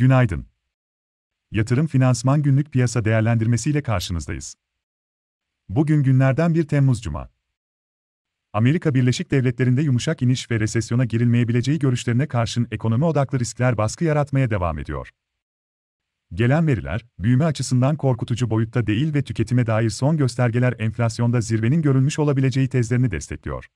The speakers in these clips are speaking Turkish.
Günaydın. Yatırım Finansman Günlük Piyasa Değerlendirmesi ile karşınızdayız. Bugün günlerden 1 Temmuz Cuma. Amerika Birleşik Devletleri'nde yumuşak iniş ve resesyona girilmeyebileceği görüşlerine karşın ekonomi odaklı riskler baskı yaratmaya devam ediyor. Gelen veriler, büyüme açısından korkutucu boyutta değil ve tüketime dair son göstergeler enflasyonda zirvenin görülmüş olabileceği tezlerini destekliyor.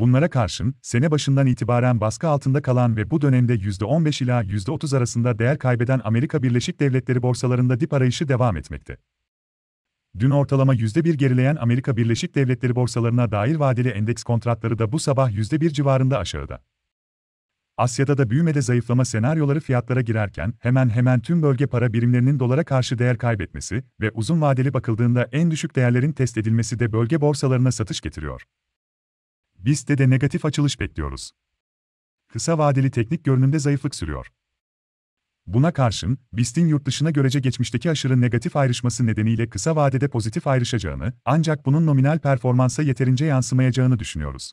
Bunlara karşın, sene başından itibaren baskı altında kalan ve bu dönemde %15 ila %30 arasında değer kaybeden Amerika Birleşik Devletleri borsalarında dip arayışı devam etmekte. Dün ortalama %1 gerileyen Amerika Birleşik Devletleri borsalarına dair vadeli endeks kontratları da bu sabah %1 civarında aşağıda. Asya'da da büyümede zayıflama senaryoları fiyatlara girerken hemen hemen tüm bölge para birimlerinin dolara karşı değer kaybetmesi ve uzun vadeli bakıldığında en düşük değerlerin test edilmesi de bölge borsalarına satış getiriyor de negatif açılış bekliyoruz. Kısa vadeli teknik görünümde zayıflık sürüyor. Buna karşın, BIST'in yurt dışına görece geçmişteki aşırı negatif ayrışması nedeniyle kısa vadede pozitif ayrışacağını, ancak bunun nominal performansa yeterince yansımayacağını düşünüyoruz.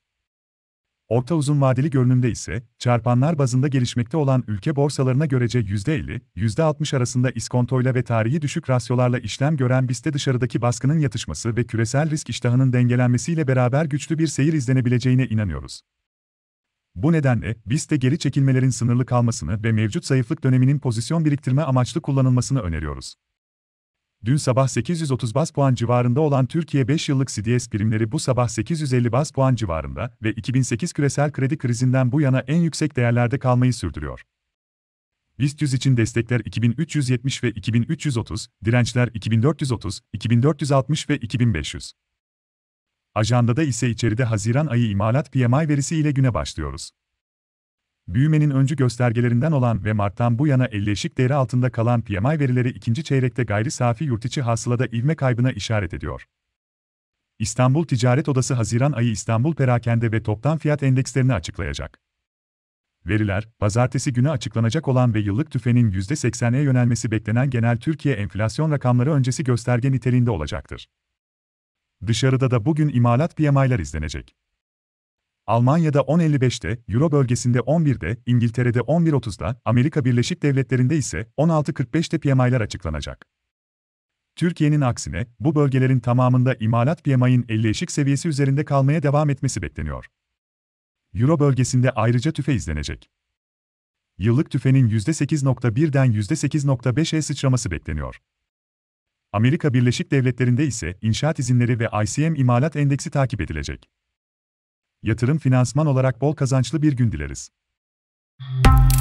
Orta uzun vadeli görünümde ise, çarpanlar bazında gelişmekte olan ülke borsalarına görece %50, %60 arasında iskontoyla ve tarihi düşük rasyolarla işlem gören BIST'te dışarıdaki baskının yatışması ve küresel risk iştahının dengelenmesiyle beraber güçlü bir seyir izlenebileceğine inanıyoruz. Bu nedenle, BIST'te geri çekilmelerin sınırlı kalmasını ve mevcut zayıflık döneminin pozisyon biriktirme amaçlı kullanılmasını öneriyoruz dün sabah 830 bas puan civarında olan Türkiye 5 yıllık CDS primleri bu sabah 850 bas puan civarında ve 2008 küresel kredi krizinden bu yana en yüksek değerlerde kalmayı sürdürüyor. BIST 100 için destekler 2370 ve 2330, dirençler 2430, 2460 ve 2500. Ajandada ise içeride Haziran ayı imalat PMI verisi ile güne başlıyoruz. Büyümenin öncü göstergelerinden olan ve Mart'tan bu yana 50 değeri altında kalan PMI verileri ikinci çeyrekte gayri safi yurtiçi hasılada ivme kaybına işaret ediyor. İstanbul Ticaret Odası Haziran ayı İstanbul Perakende ve Toptan Fiyat Endekslerini açıklayacak. Veriler, pazartesi günü açıklanacak olan ve yıllık tüfenin %80'e e yönelmesi beklenen genel Türkiye enflasyon rakamları öncesi gösterge niteliğinde olacaktır. Dışarıda da bugün imalat piyamaylar izlenecek. Almanya'da 10.55'te, Euro bölgesinde 11'de, İngiltere'de 11.30'da, Amerika Birleşik Devletleri'nde ise 16.45'te PMI'lar açıklanacak. Türkiye'nin aksine, bu bölgelerin tamamında imalat PMI'nin 50 eşik seviyesi üzerinde kalmaya devam etmesi bekleniyor. Euro bölgesinde ayrıca tüfe izlenecek. Yıllık tüfenin %8.1'den %8.5'e sıçraması bekleniyor. Amerika Birleşik Devletleri'nde ise inşaat izinleri ve ICM imalat endeksi takip edilecek. Yatırım finansman olarak bol kazançlı bir gün dileriz.